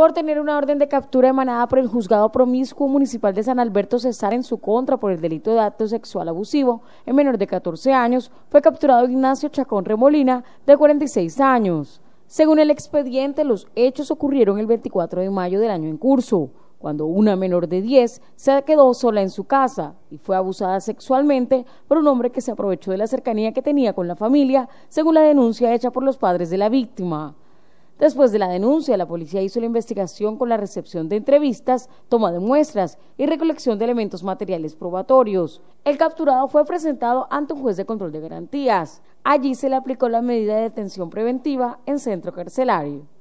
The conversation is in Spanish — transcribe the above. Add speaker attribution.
Speaker 1: por tener una orden de captura emanada por el juzgado promiscuo municipal de San Alberto Cesar en su contra por el delito de acto sexual abusivo en menor de 14 años, fue capturado Ignacio Chacón Remolina, de 46 años. Según el expediente, los hechos ocurrieron el 24 de mayo del año en curso, cuando una menor de 10 se quedó sola en su casa y fue abusada sexualmente por un hombre que se aprovechó de la cercanía que tenía con la familia, según la denuncia hecha por los padres de la víctima. Después de la denuncia, la policía hizo la investigación con la recepción de entrevistas, toma de muestras y recolección de elementos materiales probatorios. El capturado fue presentado ante un juez de control de garantías. Allí se le aplicó la medida de detención preventiva en centro carcelario.